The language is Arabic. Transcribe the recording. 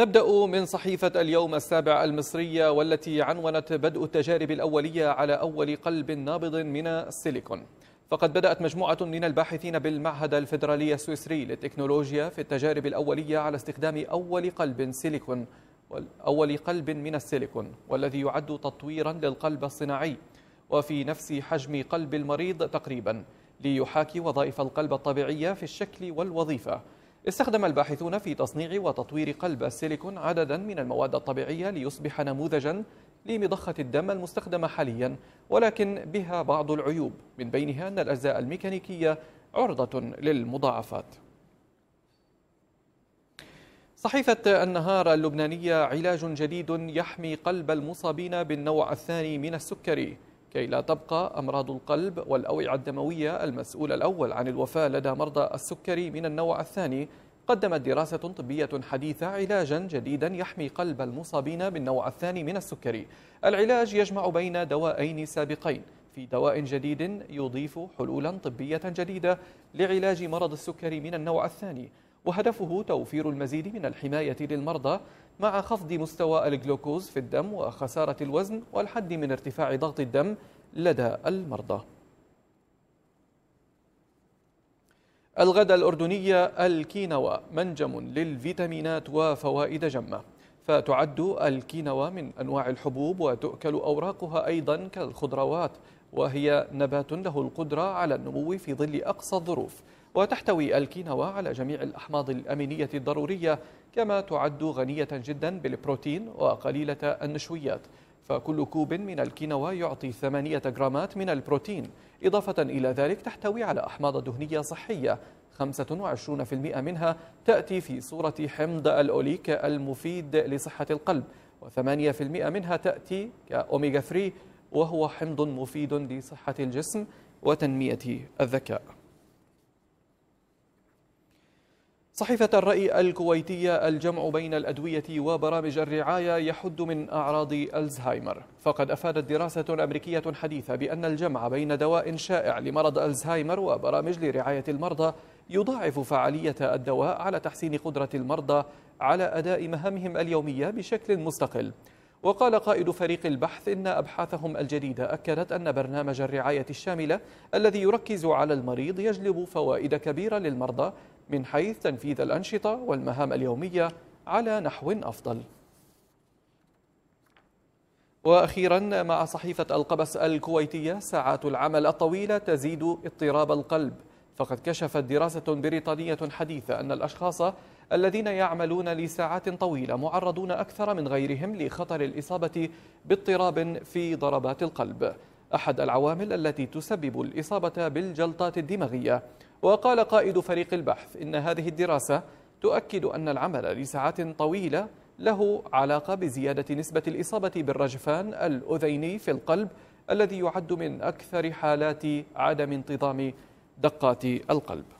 نبدأ من صحيفة اليوم السابع المصرية والتي عنونت بدء التجارب الأولية على أول قلب نابض من السيليكون فقد بدأت مجموعة من الباحثين بالمعهد الفيدرالي السويسري للتكنولوجيا في التجارب الأولية على استخدام أول قلب سيليكون أول قلب من السيليكون والذي يعد تطويرا للقلب الصناعي وفي نفس حجم قلب المريض تقريبا ليحاكي وظائف القلب الطبيعية في الشكل والوظيفة استخدم الباحثون في تصنيع وتطوير قلب السيليكون عددا من المواد الطبيعية ليصبح نموذجا لمضخة الدم المستخدمة حاليا ولكن بها بعض العيوب من بينها أن الأجزاء الميكانيكية عرضة للمضاعفات صحيفة النهار اللبنانية علاج جديد يحمي قلب المصابين بالنوع الثاني من السكري كي لا تبقى أمراض القلب والأوعية الدموية المسؤول الأول عن الوفاة لدى مرضى السكري من النوع الثاني قدمت دراسة طبية حديثة علاجا جديدا يحمي قلب المصابين بالنوع الثاني من السكري العلاج يجمع بين دوائين سابقين في دواء جديد يضيف حلولا طبية جديدة لعلاج مرض السكري من النوع الثاني وهدفه توفير المزيد من الحماية للمرضى مع خفض مستوى الجلوكوز في الدم وخسارة الوزن والحد من ارتفاع ضغط الدم لدى المرضى الغداء الأردنية الكينوا منجم للفيتامينات وفوائد جمة فتعد الكينوا من أنواع الحبوب وتؤكل أوراقها أيضا كالخضروات وهي نبات له القدرة على النمو في ظل أقصى الظروف وتحتوي الكينوا على جميع الأحماض الأمينية الضرورية كما تعد غنية جدا بالبروتين وقليلة النشويات فكل كوب من الكينوا يعطي 8 جرامات من البروتين إضافة إلى ذلك تحتوي على أحماض دهنية صحية 25% منها تأتي في صورة حمض الأوليك المفيد لصحة القلب و8% منها تأتي كأوميغا 3 وهو حمض مفيد لصحة الجسم وتنمية الذكاء صحيفة الرأي الكويتية الجمع بين الأدوية وبرامج الرعاية يحد من أعراض ألزهايمر فقد أفادت دراسة أمريكية حديثة بأن الجمع بين دواء شائع لمرض ألزهايمر وبرامج لرعاية المرضى يضاعف فعالية الدواء على تحسين قدرة المرضى على أداء مهامهم اليومية بشكل مستقل وقال قائد فريق البحث إن أبحاثهم الجديدة أكدت أن برنامج الرعاية الشاملة الذي يركز على المريض يجلب فوائد كبيرة للمرضى من حيث تنفيذ الأنشطة والمهام اليومية على نحو أفضل وأخيرا مع صحيفة القبس الكويتية ساعات العمل الطويلة تزيد اضطراب القلب فقد كشفت دراسة بريطانية حديثة أن الأشخاص الذين يعملون لساعات طويلة معرضون أكثر من غيرهم لخطر الإصابة باضطراب في ضربات القلب أحد العوامل التي تسبب الإصابة بالجلطات الدماغية وقال قائد فريق البحث إن هذه الدراسة تؤكد أن العمل لساعات طويلة له علاقة بزيادة نسبة الإصابة بالرجفان الأذيني في القلب الذي يعد من أكثر حالات عدم انتظام دقات القلب